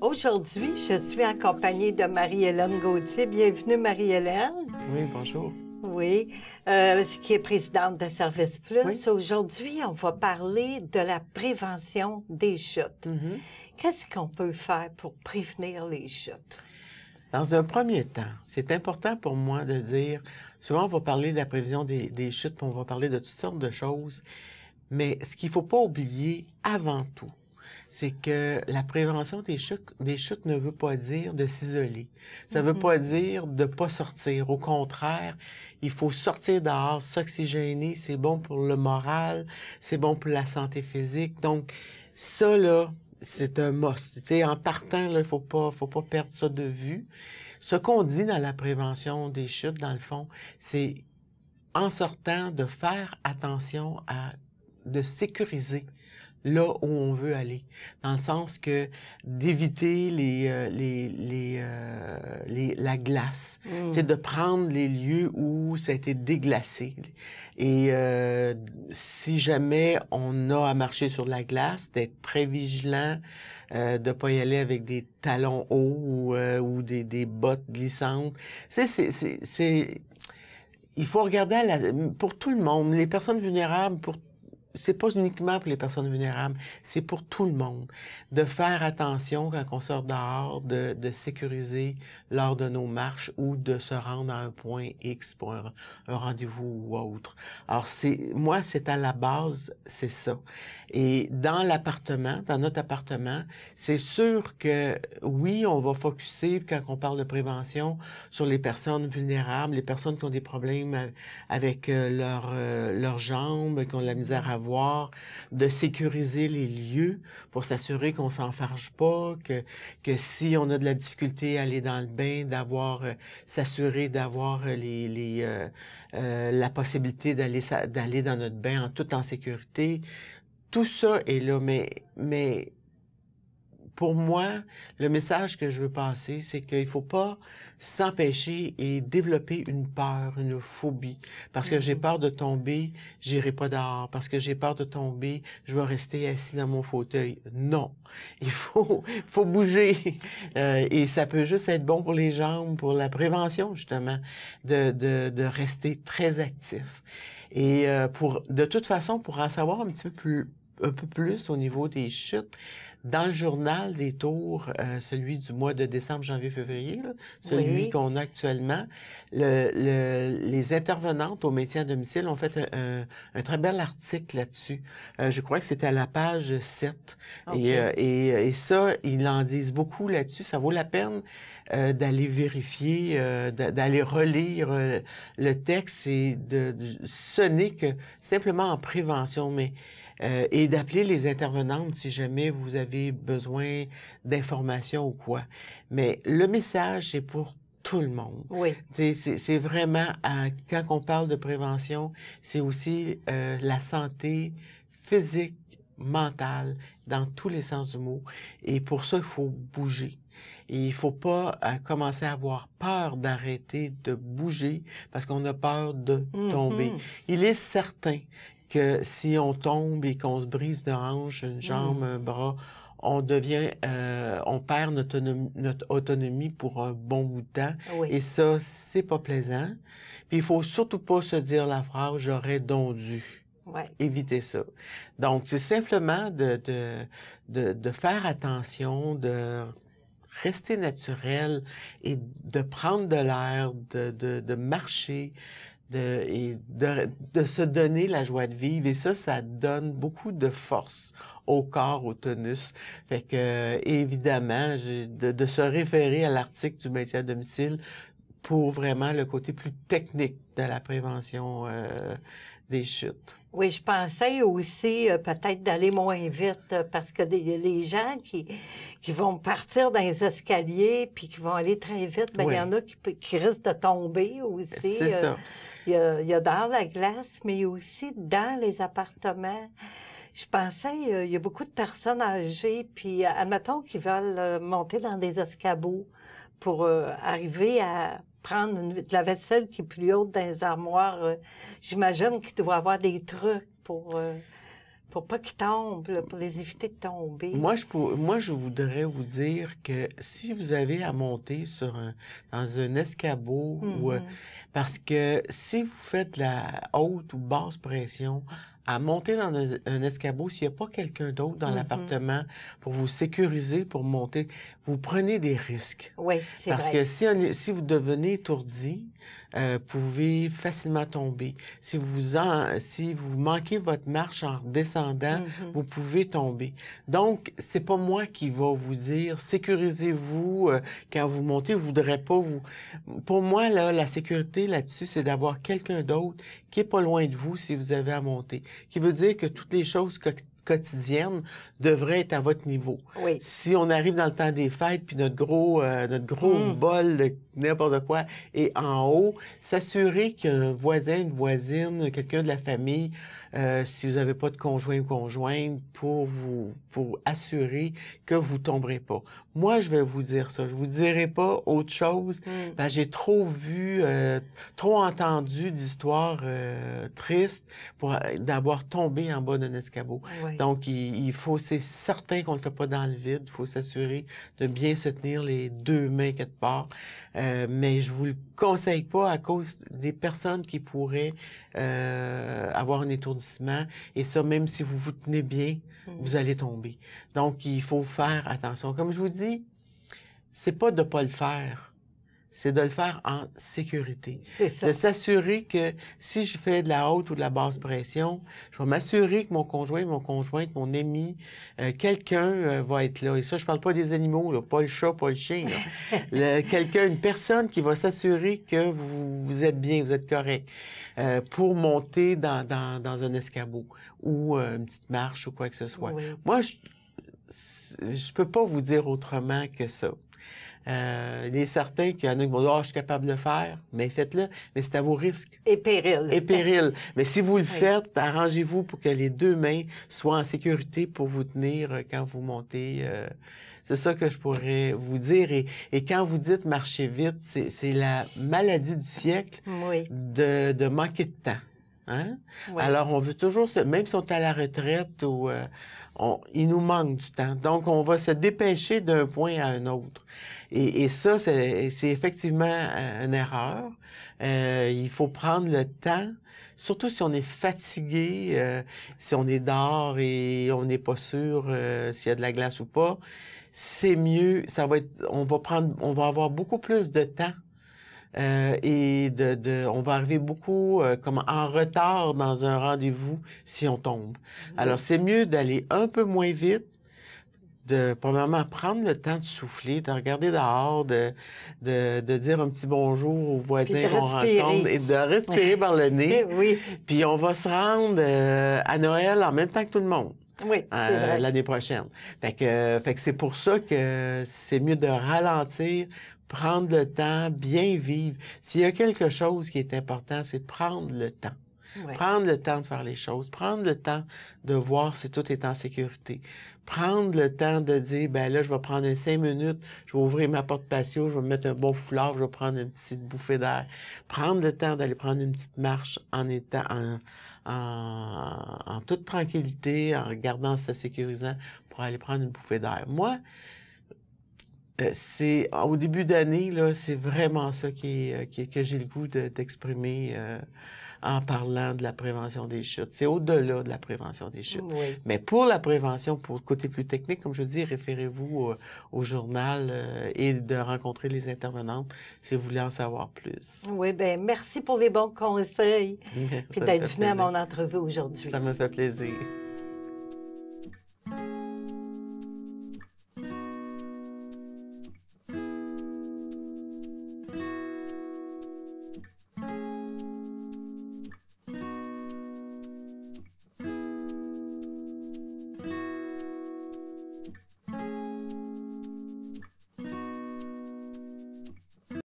Aujourd'hui, je suis accompagnée de Marie-Hélène Gauthier. Bienvenue, Marie-Hélène. Oui, bonjour. Oui, euh, qui est présidente de Service Plus. Aujourd'hui, on va parler de la prévention des chutes. Mm-hmm. Qu'est-ce qu'on peut faire pour prévenir les chutes? Dans un premier temps, c'est important pour moi de dire, souvent on va parler de la prévision des, des chutes, puis on va parler de toutes sortes de choses, mais ce qu'il ne faut pas oublier avant tout, c'est que la prévention des chutes, ne veut pas dire de s'isoler. Ça ne veut mhm. pas dire de ne pas sortir. Au contraire, il faut sortir dehors, s'oxygéner. C'est bon pour le moral, c'est bon pour la santé physique. Donc, ça, là, c'est un must. en partant, il ne faut pas, faut pas perdre ça de vue. Ce qu'on dit dans la prévention des chutes, dans le fond, c'est en sortant de faire attention à de sécuriser là où on veut aller, dans le sens que d'éviter les, euh, les, les, euh, les, la glace, hmm. c'est de prendre les lieux où ça a été déglacé. Et euh, si jamais on a à marcher sur de la glace, d'être très vigilant, de euh, de pas y aller avec des talons hauts ou, ou des, des bottes glissantes. C'est il faut regarder pour tout le monde, les personnes vulnérables, pour c'est pas uniquement pour les personnes vulnérables, c'est pour tout le monde. De faire attention quand on sort dehors, de, de, sécuriser lors de nos marches ou de se rendre à un point X pour un, rendez-vous ou autre. Alors, c'est, moi, c'est à la base, c'est ça. Et dans l'appartement, dans notre appartement, c'est sûr que oui, on va focuser quand on parle de prévention sur les personnes vulnérables, les personnes qui ont des problèmes avec euh, euh, leurs leur jambes, qui ont de la misère à de sécuriser les lieux pour s'assurer qu'on s'enfarge pas, que, que si on a de la difficulté à aller dans le bain, d'avoir euh, s'assurer d'avoir euh, les, euh, la possibilité d'aller d'aller dans notre bain en toute en sécurité. Tout ça est là, mais mais pour moi, le message que je veux passer, c'est qu'il ne faut pas s'empêcher et développer une peur, une phobie. Parce que j'ai mhm. peur de tomber, j'irai pas dehors. Parce que j'ai peur de tomber, je vais rester assis dans mon fauteuil. Non, il faut, faut bouger. Euh, et ça peut juste être bon pour les jambes, pour la prévention justement, de, de, de rester très actif. Et euh, pour, de toute façon, pour en savoir un petit peu plus un peu plus au niveau des chutes. Dans le journal des tours, euh, celui du mois de décembre, janvier, février, celui qu'on a actuellement, le, les intervenantes au maintien à domicile ont fait un, très bel article là-dessus. Euh, je crois que c'était à la page 7. Euh, et, ça, ils en disent beaucoup là-dessus. Ça vaut la peine d'aller vérifier, d'aller relire le texte et de, de sonner que simplement en prévention. Mais euh, et d'appeler les intervenantes si jamais vous avez besoin d'informations ou quoi. Mais le message, c'est pour tout le monde. Oui. C'est vraiment, quand on parle de prévention, c'est aussi euh, la santé physique, mentale, dans tous les sens du mot. Et pour ça, il faut bouger. il ne faut pas euh, commencer à avoir peur d'arrêter de bouger parce qu'on a peur de mm-hmm. tomber. Il est certain que si on tombe et qu'on se brise de hanche, une jambe, un mm. bras, on devient, euh, on perd notre autonomie, pour un bon bout de temps. Et ça, c'est pas plaisant. Puis il faut surtout pas se dire la phrase j'aurais donc dû. Éviter ça. Donc, c'est simplement de, de, de, faire attention, de rester naturel et de prendre de l'air, de, de, de, marcher, de, et de, se donner la joie de vivre. Et ça, ça donne beaucoup de force au corps, au tonus. Fait que, évidemment, de, se référer à l'article du métier à domicile pour vraiment le côté plus technique de la prévention euh, des chutes. Oui, je pensais aussi euh, peut-être d'aller moins vite euh, parce que les gens qui, qui vont partir dans les escaliers puis qui vont aller très vite, bien, il y en a qui, qui risquent de tomber aussi. C'est ça. Il y, a, dans la glace, mais aussi dans les appartements. Je pensais, il y a beaucoup de personnes âgées, puis euh, admettons qui veulent euh, monter dans des escabeaux pour euh, arriver à prendre de la vaisselle qui est plus haute dans les armoires. J'imagine qu'il doit avoir des trucs pour pour pas qu'ils tombent, pour les éviter de tomber. Moi je, moi, je voudrais vous dire que si vous avez à monter sur un, dans un escabeau, ou, euh, mhm. parce que si vous faites la haute ou basse pression, à monter dans un, escabeau s'il n'y a pas quelqu'un d'autre dans mhm. l'appartement pour vous sécuriser, pour monter vous prenez des risques. Oui, c'est Parce que si, vous devenez étourdi, euh, vous pouvez facilement tomber. Si vous, vous manquez votre marche en descendant, mm-hmm. vous pouvez tomber. Donc, c'est pas moi qui va vous dire sécurisez-vous euh, quand vous montez, je voudrez pas vous. Pour moi, là, la sécurité là-dessus, c'est d'avoir quelqu'un d'autre qui est pas loin de vous si vous avez à monter. Qui veut dire que toutes les choses que quotidienne devrait être à votre niveau. Si on arrive dans le temps des fêtes, puis notre gros, euh, notre gros mm. bol de n'importe quoi est en haut, s'assurer qu'un voisin, une voisine, quelqu'un de la famille euh, si vous n'avez pas de conjoint ou conjointe, pour vous pour assurer que vous tomberez pas. Moi, je vais vous dire ça. Je vous dirai pas autre chose. Mm. Ben, j'ai trop vu, euh, trop entendu d'histoires euh, tristes pour d'avoir tombé en bas d'un escabeau. Donc, il, faut, c'est certain qu'on ne le fait pas dans le vide. Il faut s'assurer de bien se tenir les deux mains quelque part. mais je vous le conseille pas à cause des personnes qui pourraient avoir un étourdissement et ça, même si vous vous tenez bien, mm. vous allez tomber. Donc, il faut faire attention. Comme je vous dis, c'est pas de pas le faire c'est de le faire en sécurité. De s'assurer que si je fais de la haute ou de la basse pression, je vais m'assurer que mon conjoint, mon conjointe, mon ami, euh, quelqu'un euh, va être là. Et ça, je parle pas des animaux, pas le chat, pas le chien. quelqu'un, une personne qui va s'assurer que vous, vous, êtes bien, vous êtes correct euh, pour monter dans, dans, un escabeau ou une petite marche ou quoi que ce soit. Moi, je, je peux pas vous dire autrement que ça. Euh, il est certain qu'il y en a qui vont dire oh, je suis capable de le faire, mais faites-le. Mais c'est à vos risques. Et péril. Et périls. Mais si vous le faites, arrangez-vous pour que les deux mains soient en sécurité pour vous tenir euh, quand vous montez. Euh. c'est ça que je pourrais vous dire. Et, quand vous dites marcher vite, c'est la maladie du siècle de, de manquer de temps. Hein? Alors, on veut toujours, même si on est à la retraite, ou, euh, il nous manque du temps. Donc, on va se dépêcher d'un point à un autre. Et, ça, c'est effectivement euh, une erreur. Euh, il faut prendre le temps, surtout si on est fatigué, si on est d'or et on n'est pas sûr s'il y a de la glace ou pas. C'est mieux, ça va être, on va prendre, on va avoir beaucoup plus de temps euh, et on va arriver beaucoup euh, comme en retard dans un rendez-vous si on tombe. Mhm. Alors, c'est mieux d'aller un peu moins vite, de, probablement prendre le temps de souffler, de regarder dehors, de, dire un petit bonjour aux voisins qu'on et de respirer par le nez. Puis on va se rendre euh, à Noël en même temps que tout le monde. l'année prochaine. Fait c'est pour ça que c'est mieux de ralentir prendre le temps, bien vivre. S'il y a quelque chose qui est important, c'est prendre le temps. Prendre le temps de faire les choses, prendre le temps de voir si tout est en sécurité, prendre le temps de dire, ben là, je vais prendre cinq minutes, je vais ouvrir ma porte patio, je vais mettre un bon foulard, je vais prendre une petite bouffée d'air. Prendre le temps d'aller prendre une petite marche en étant en, toute tranquillité, en regardant ça sécurisant pour aller prendre une bouffée d'air. Moi, euh, c'est ah, au début d'année, là, c'est vraiment ça euh, que j'ai le goût d'exprimer euh, en parlant de la prévention des chutes. C'est au-delà de la prévention des chutes. Mais pour la prévention, pour le côté plus technique, comme je dis, référez-vous au, journal et de rencontrer les intervenantes si vous voulez en savoir plus. Oui, bien, merci pour les bons conseils. Puis d'être venu à mon entrevue aujourd'hui. Ça me fait plaisir.